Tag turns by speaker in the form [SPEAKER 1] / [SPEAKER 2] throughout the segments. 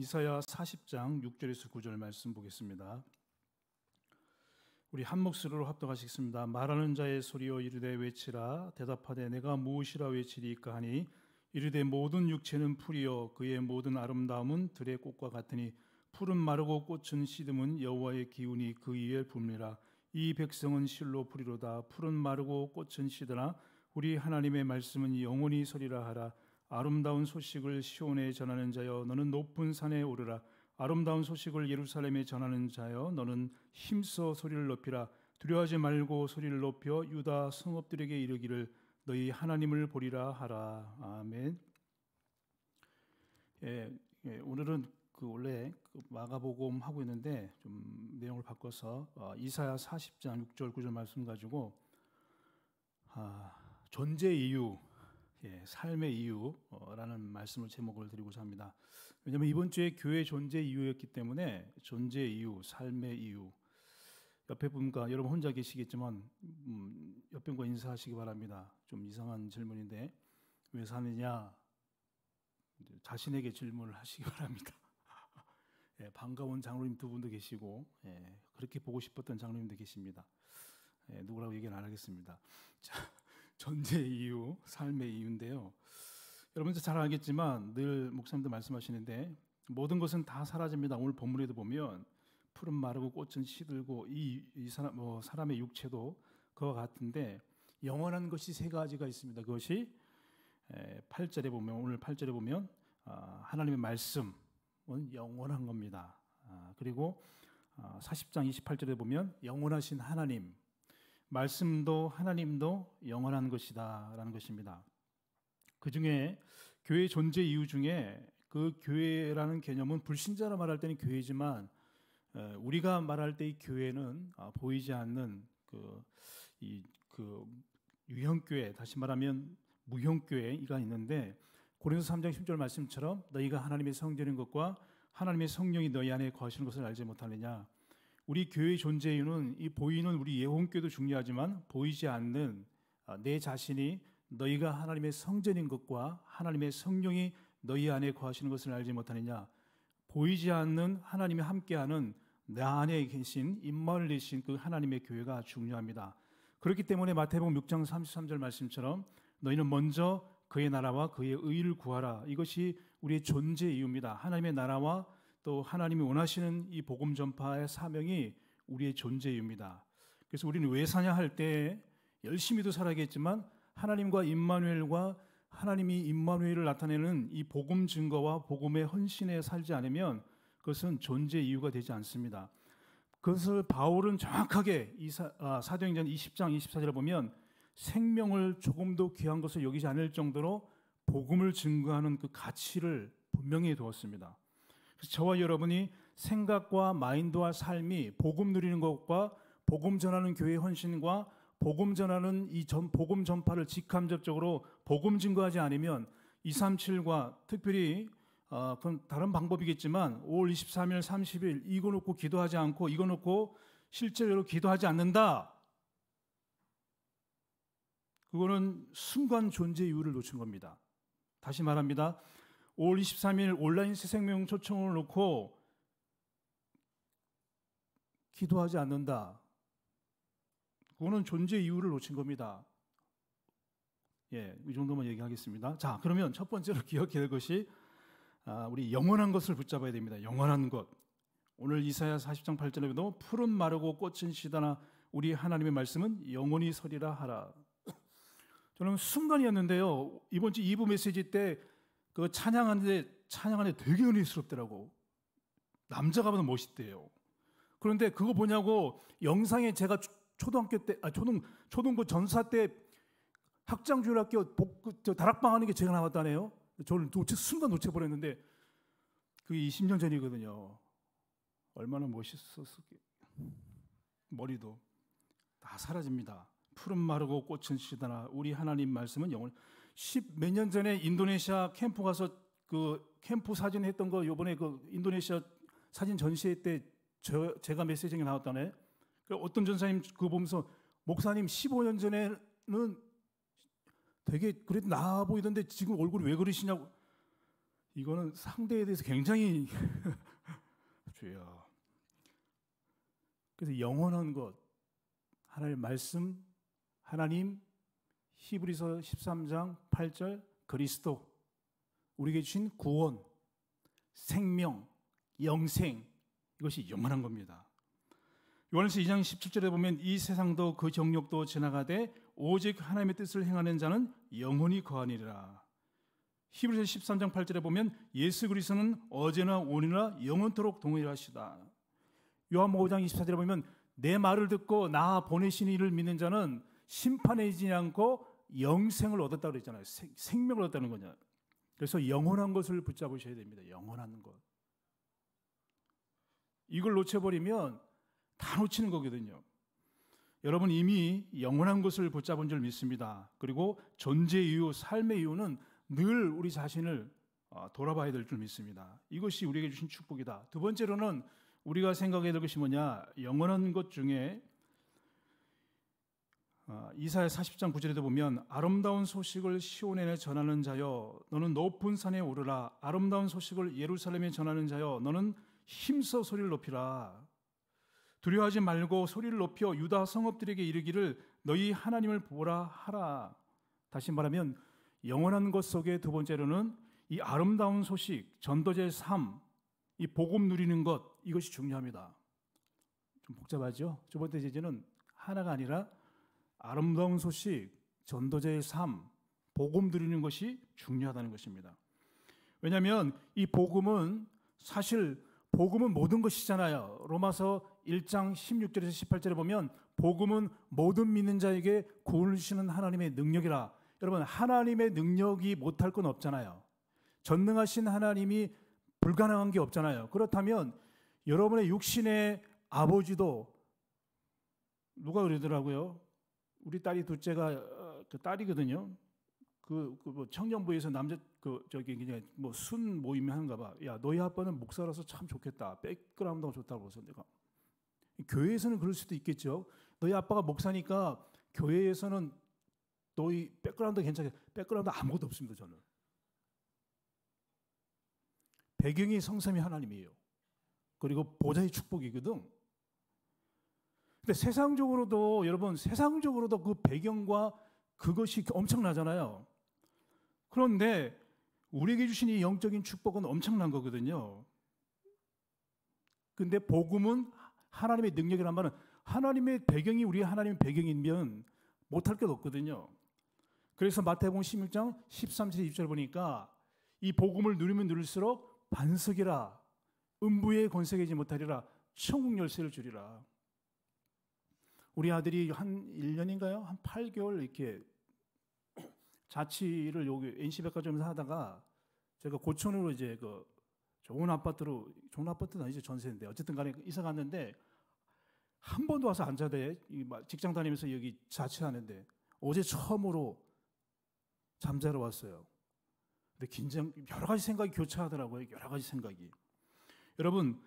[SPEAKER 1] 이사야 40장 6절에서 9절 말씀 보겠습니다. 우리 한 목소리로 합독하시겠습니다. 말하는 자의 소리여 이르되 외치라 대답하되 내가 무엇이라 외치리까 하니 이르되 모든 육체는 풀이여 그의 모든 아름다움은 들의 꽃과 같으니 풀은 마르고 꽃은 시듬은 여호와의 기운이 그 위에 붐이라 이 백성은 실로 풀이로다 풀은 마르고 꽃은 시드나 우리 하나님의 말씀은 영원히 서리라 하라 아름다운 소식을 시온에 전하는 자여 너는 높은 산에 오르라 아름다운 소식을 예루살렘에 전하는 자여 너는 힘써 소리를 높이라 두려워하지 말고 소리를 높여 유다 성읍들에게 이르기를 너희 하나님을 보리라 하라 아멘. 예, 예 오늘은 그 원래 그 마가복음 하고 있는데 좀 내용을 바꿔서 어, 이사야 40장 6절 9절 말씀 가지고 아, 존재 이유 예, 삶의 이유라는 어, 말씀을 제목을 드리고자 합니다. 왜냐하면 이번 주에 교회 존재 이유였기 때문에 존재 이유, 삶의 이유. 옆에 분과 여러분 혼자 계시겠지만 음, 옆 분과 인사하시기 바랍니다. 좀 이상한 질문인데 왜 사느냐 자신에게 질문을 하시기 바랍니다. 예, 반가운 장로님 두 분도 계시고 예, 그렇게 보고 싶었던 장로님도 계십니다. 예, 누구라고 얘기는 안 하겠습니다. 자. 전제 이유, 삶의 이유인데요. 여러분들 잘 알겠지만 늘 목사님도 말씀하시는데 모든 것은 다 사라집니다. 오늘 본문에도 보면 푸른 마르고 꽃은 시들고 이, 이 사람 뭐 사람의 육체도 그와 같은데 영원한 것이 세 가지가 있습니다. 그것이 8절에 보면 오늘 8절에 보면 아, 하나님의 말씀은 영원한 겁니다. 아, 그리고 40장 아, 28절에 보면 영원하신 하나님 말씀도 하나님도 영원한 것이다라는 것입니다. 그 중에 교회 존재 이유 중에 그 교회라는 개념은 불신자라 말할 때는 교회지만 우리가 말할 때이 교회는 아, 보이지 않는 그, 이, 그 유형교회, 다시 말하면 무형교회가 있는데 고린도 3장 10절 말씀처럼 너희가 하나님의 성전인 것과 하나님의 성령이 너희 안에 거하시는 것을 알지 못하느냐 우리 교회 의 존재 이유는 이 보이는 우리 예홍교도 중요하지만 보이지 않는 아, 내 자신이 너희가 하나님의 성전인 것과 하나님의 성령이 너희 안에 거하시는 것을 알지 못하느냐 보이지 않는 하나님이 함께하는 나 안에 계신 임마을 내신 그 하나님의 교회가 중요합니다. 그렇기 때문에 마태복음 6장 33절 말씀처럼 너희는 먼저 그의 나라와 그의 의를 구하라. 이것이 우리의 존재 이유입니다. 하나님의 나라와 또 하나님이 원하시는 이 복음 전파의 사명이 우리의 존재입니다. 그래서 우리는 왜 사냐 할 때 열심히도 살아야겠지만 하나님과 임마누엘과 하나님이 임마누엘을 나타내는 이 복음 증거와 복음의 헌신에 살지 않으면 그것은 존재 이유가 되지 않습니다. 그것을 바울은 정확하게 아, 사도행전 20장 24절을 보면 생명을 조금도 귀한 것을 여기지 않을 정도로 복음을 증거하는 그 가치를 분명히 두었습니다. 저와 여러분이 생각과 마인드와 삶이 복음 누리는 것과 복음 전하는 교회 헌신과 복음 전하는 이 전, 복음 전파를 직함접적으로 복음 증거하지 않으면 237과 특별히 어, 그건 다른 방법이겠지만 5월 23일, 30일 이거 놓고 기도하지 않고 이거 놓고 실제로 기도하지 않는다. 그거는 순간 존재 이유를 놓친 겁니다. 다시 말합니다. 5월 23일 온라인 새 생명 초청을 놓고 기도하지 않는다. 그거는 존재 이유를 놓친 겁니다. 예, 이 정도만 얘기하겠습니다. 자, 그러면 첫 번째로 기억해야 될 것이 아, 우리 영원한 것을 붙잡아야 됩니다. 영원한 것. 오늘 이사야 40장 8절에도 푸른 마르고 꽃은 시다나 우리 하나님의 말씀은 영원히 서리라 하라. 저는 순간이었는데요. 이번 주 2부 메시지 때그 찬양하는데 찬양하는데 되게 은혜스럽더라고. 남자가 봐도 멋있대요. 그런데 그거 보냐고 영상에 제가 초등학교 때, 아, 초등, 초등부 전사 때 학장주일학교 복, 그 저 다락방 하는 게 제가 나왔다네요. 저는 놓치, 순간 놓쳐버렸는데 그게 20년 전이거든요. 얼마나 멋있었을게. 머리도 다 사라집니다. 푸른 마르고 꽃은 시다나 우리 하나님 말씀은 영원 십몇 년 전에 인도네시아 캠프 가서 그 캠프 사진 했던 거 요번에 그 인도네시아 사진 전시회 때 저, 제가 메시징이 나왔다네. 그 어떤 전사님 그거 보면서 목사님 15년 전에는 되게 그래도 나아 보이던데 지금 얼굴이 왜 그러시냐고. 이거는 상대에 대해서 굉장히 주여. 그래서 영원한 것 하나님의 말씀 하나님 히브리서 13장 8절 그리스도 우리에게 주신 구원, 생명, 영생 이것이 영원한 겁니다. 요한서 2장 17절에 보면 이 세상도 그 정욕도 지나가되 오직 하나님의 뜻을 행하는 자는 영원히 거하니라. 히브리서 13장 8절에 보면 예수 그리스도는 어제나 오늘이나 영원토록 동일하시다. 요한 5장 24절에 보면 내 말을 듣고 나 보내신 이를 믿는 자는 심판에 이지 않고 영생을 얻었다 고했잖아요 생, 명을 얻었다는 거냐. 그래서 영원한 것을 붙잡으셔야 됩니다. 영원한 것. 이걸 놓쳐버리면 다 놓치는 거거든요. 여러분 이미 영원한 것을 붙잡은 줄 믿습니다. 그리고 존재 이유, 삶의 이유는 늘 우리 자신을 어, 돌아봐야 될 줄 믿습니다. 이것이 우리에게 주신 축복이다. 두 번째로는 우리가 생각해야 될 것이 뭐냐? 영원한 것 중에 아, 이사의 40장 9절에도 보면 아름다운 소식을 시온에 전하는 자여 너는 높은 산에 오르라 아름다운 소식을 예루살렘에 전하는 자여 너는 힘써 소리를 높이라 두려워하지 말고 소리를 높여 유다 성읍들에게 이르기를 너희 하나님을 보라 하라 다시 말하면 영원한 것 속에 두 번째로는 이 아름다운 소식 전도제 3, 이 복음 누리는 것 이것이 중요합니다 좀 복잡하죠 두 번째 제재는 하나가 아니라 아름다운 소식, 전도자의 삶, 복음 드리는 것이 중요하다는 것입니다. 왜냐하면 이 복음은 사실 복음은 모든 것이잖아요. 로마서 1장 16절에서 18절에 보면 복음은 모든 믿는 자에게 구원을 주시는 하나님의 능력이라. 여러분 하나님의 능력이 못할 건 없잖아요. 전능하신 하나님이 불가능한 게 없잖아요. 그렇다면 여러분의 육신의 아버지도 누가 그러더라고요. 우리 딸이 둘째가 어, 그 딸이거든요. 그, 그뭐 청년부에서 남자 그 저기 그냥 뭐 순 모임 하는가 봐. 야 너희 아빠는 목사라서 참 좋겠다. 백그라운드가 좋다고 그래서 내가 교회에서는 그럴 수도 있겠죠. 너희 아빠가 목사니까 교회에서는 너희 백그라운드 괜찮게 백그라운드 아무것도 없습니다 저는. 배경이 성삼이 하나님이에요. 그리고 보좌의 축복이거든. 근데 세상적으로도 여러분 세상적으로도 그 배경과 그것이 엄청나잖아요. 그런데 우리에게 주신 이 영적인 축복은 엄청난 거거든요. 근데 복음은 하나님의 능력이란 말은 하나님의 배경이 우리 하나님의 배경이면 못할 게 없거든요. 그래서 마태복음 16장 13절 2절 보니까 이 복음을 누르면 누를수록 반석이라 음부에 권세되지 못하리라 천국 열쇠를 주리라. 우리 아들이 한 1년인가요? 한 8개월 이렇게 자취를 여기 NC백화점에서 하다가 제가 고촌으로 이제 그 좋은 아파트로 좋은 아파트는 아니죠 전세인데 어쨌든 간에 이사 갔는데 한 번도 와서 앉아대 직장 다니면서 여기 자취하는데 어제 처음으로 잠자러 왔어요. 근데 긴장 여러 가지 생각이 교차하더라고요. 여러 가지 생각이. 여러분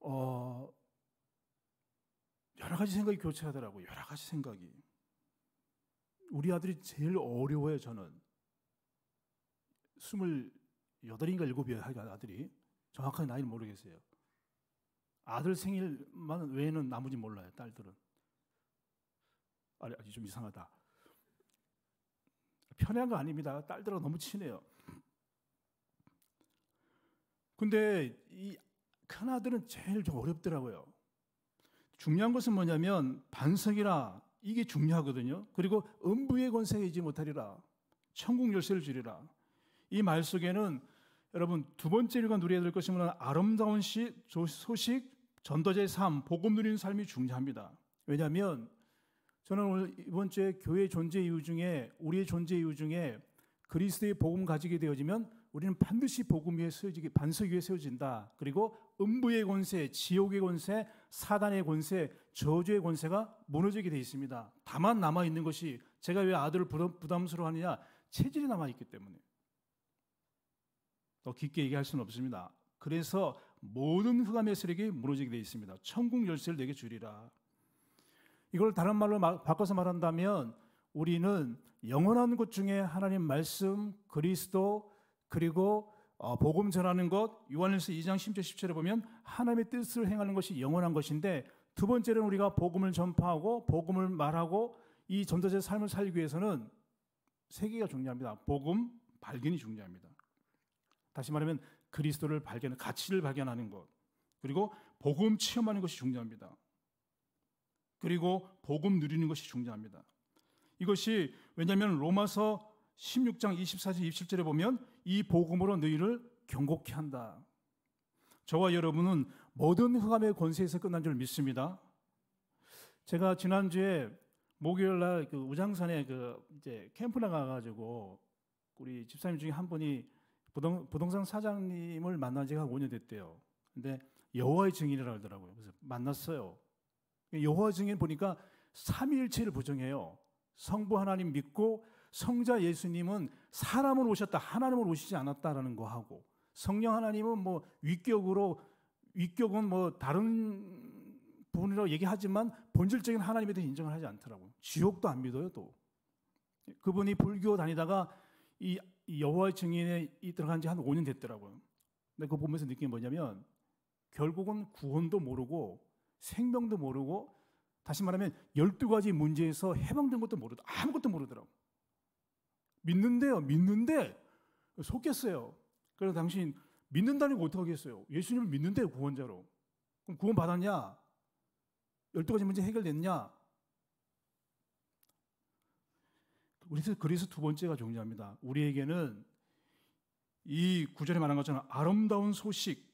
[SPEAKER 1] 어, 여러 가지 생각이 교체하더라고요. 여러 가지 생각이. 우리 아들이 제일 어려워요, 저는. 28인가 7이에요, 아들이. 정확한 나이는 모르겠어요. 아들 생일만 외에는 나머지 몰라요, 딸들은. 아니, 아니 좀 이상하다. 편애한 거 아닙니다. 딸들하고 너무 친해요. 근데 이 큰아들은 제일 좀 어렵더라고요. 중요한 것은 뭐냐면 반성이라 이게 중요하거든요. 그리고 음부의 권세에 이지 못하리라. 천국 열쇠를 주리라. 이 말 속에는 여러분 두 번째 우리가 누려야 될 것이 뭐냐 아름다운 시, 소식, 전도자의 삶, 복음 누리는 삶이 중요합니다. 왜냐하면 저는 오늘 이번 주에 교회 존재 이유 중에 우리의 존재 이유 중에 그리스도의 복음 가지게 되어지면 우리는 반드시 복음 위에 세워지기 반석 위에 세워진다. 그리고 음부의 권세, 지옥의 권세, 사단의 권세, 저주의 권세가 무너지게 되어 있습니다. 다만 남아 있는 것이 제가 왜 아들을 부담스러워하느냐 체질이 남아 있기 때문에 더 깊게 얘기할 수는 없습니다. 그래서 모든 흑암의 세력이 무너지게 되어 있습니다. 천국 열쇠를 내게 주리라. 이걸 다른 말로 마, 바꿔서 말한다면 우리는 영원한 것 중에 하나님 말씀, 그리스도, 그리고 어, 복음 전하는 것 요한일서 2장 10절 17절에 보면 하나님의 뜻을 행하는 것이 영원한 것인데 두 번째는 우리가 복음을 전파하고 복음을 말하고 이 전도자의 삶을 살기 위해서는 세 개가 중요합니다. 복음 발견이 중요합니다. 다시 말하면 그리스도를 발견, 가치를 발견하는 것. 그리고 복음 체험하는 것이 중요합니다. 그리고 복음 누리는 것이 중요합니다. 이것이 왜냐하면 로마서 16장 24절 27절에 보면 이 복음으로 너희를 경고케 한다. 저와 여러분은 모든 흑암의 권세에서 끝난 줄 믿습니다. 제가 지난주에 목요일 날그 우장산에 그 이제 캠프 나가 가지고 우리 집사님 중에 한 분이 부동, 부동산 사장님을 만난 지가 5년 됐대요. 근데 여호와의 증인이라고 하더라고요. 그래서 만났어요. 여호와 증인 보니까 삼일체를 부정해요. 성부 하나님 믿고 성자 예수님은 사람을 오셨다. 하나님을 오시지 않았다라는 거 하고 성령 하나님은 뭐 위격으로 위격은 뭐 다른 부분이라고 얘기하지만 본질적인 하나님에 대해 인정을 하지 않더라고요. 지옥도 안 믿어요, 또. 그분이 불교 다니다가 이 여호와의 증인에 들어간 지 한 5년 됐더라고요. 근데 그거 보면서 느낀 게 뭐냐면 결국은 구원도 모르고 생명도 모르고 다시 말하면 12가지 문제에서 해방된 것도 모르고 아무것도 모르더라고. 요 믿는데요. 믿는데 속겠어요. 그래서 당신 믿는다니까 어떡하겠어요. 예수님을 믿는데 구원자로. 그럼 구원 받았냐? 열두 가지 문제 해결됐냐? 그래서, 그래서 두 번째가 중요합니다. 우리에게는 이 구절에 말한 것처럼 아름다운 소식.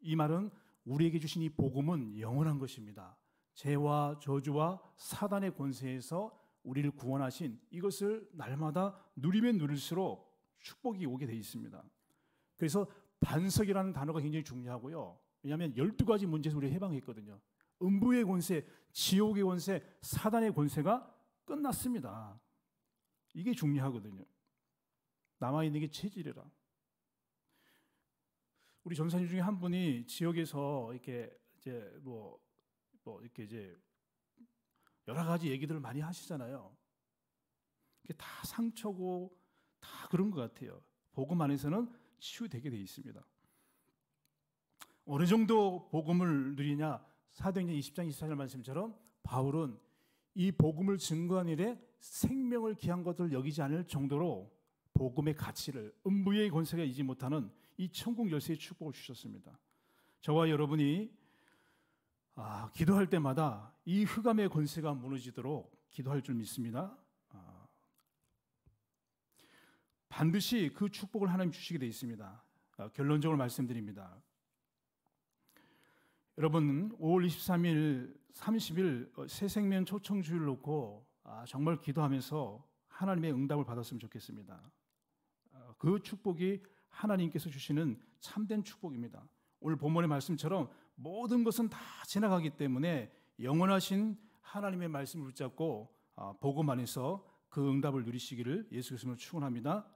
[SPEAKER 1] 이 말은 우리에게 주신 이 복음은 영원한 것입니다. 죄와 저주와 사단의 권세에서 우리를 구원하신 이것을 날마다 누리면 누릴수록 축복이 오게 되어 있습니다. 그래서 반석이라는 단어가 굉장히 중요하고요. 왜냐하면 12가지 문제에서 우리 해방했거든요. 음부의 권세, 지옥의 권세, 사단의 권세가 끝났습니다. 이게 중요하거든요. 남아있는 게 체질이라. 우리 전사님 중에 한 분이 지역에서 이렇게 이제 뭐, 뭐 이렇게 이제 여러 가지 얘기들을 많이 하시잖아요. 이게 다 상처고 다 그런 것 같아요. 복음 안에서는 치유되게 돼 있습니다. 어느 정도 복음을 누리냐? 사도행전 20장 24절 말씀처럼 바울은 이 복음을 증거한 일에 생명을 기한 것을 여기지 않을 정도로 복음의 가치를 음부의 권세가 이지 못하는 이 천국 열쇠의 축복을 주셨습니다. 저와 여러분이 아, 기도할 때마다 이 흑암의 권세가 무너지도록 기도할 줄 믿습니다. 아, 반드시 그 축복을 하나님 주시게 되어 있습니다. 아, 결론적으로 말씀드립니다. 여러분, 5월 23일, 30일 어, 새생명 초청주일 놓고 아, 정말 기도하면서 하나님의 응답을 받았으면 좋겠습니다. 아, 그 축복이 하나님께서 주시는 참된 축복입니다. 오늘 본문의 말씀처럼 모든 것은 다 지나가기 때문에 영원하신 하나님의 말씀을 붙잡고 아, 복음 안에서 그 응답을 누리시기를 예수 그리스도로 축원합니다.